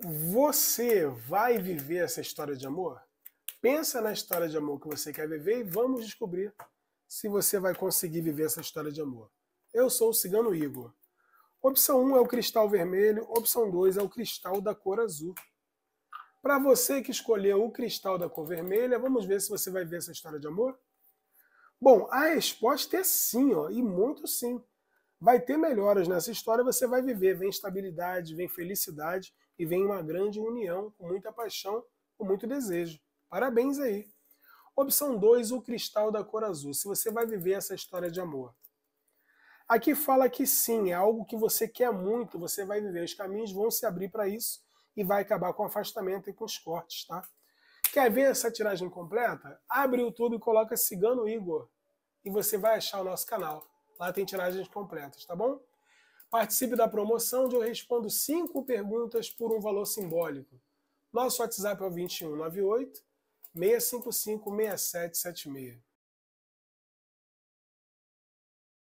Você vai viver essa história de amor? Pensa na história de amor que você quer viver e vamos descobrir se você vai conseguir viver essa história de amor. Eu sou o Cigano Igor. Opção 1 um é o cristal vermelho, opção 2 é o cristal da cor azul. Para você que escolheu o cristal da cor vermelha, vamos ver se você vai ver essa história de amor? Bom, a resposta é sim, ó, e muito sim. Vai ter melhoras nessa história, você vai viver, vem estabilidade, vem felicidade e vem uma grande união com muita paixão, com muito desejo. Parabéns aí. Opção 2, o cristal da cor azul. Se você vai viver essa história de amor. Aqui fala que sim, é algo que você quer muito, você vai viver. Os caminhos vão se abrir para isso e vai acabar com o afastamento e com os cortes, tá? Quer ver essa tiragem completa? Abre o YouTube e coloca Cigano Igor e você vai achar o nosso canal. Lá tem tiragens completas, tá bom? Participe da promoção onde eu respondo cinco perguntas por um valor simbólico. Nosso WhatsApp é o 2198 655 6776.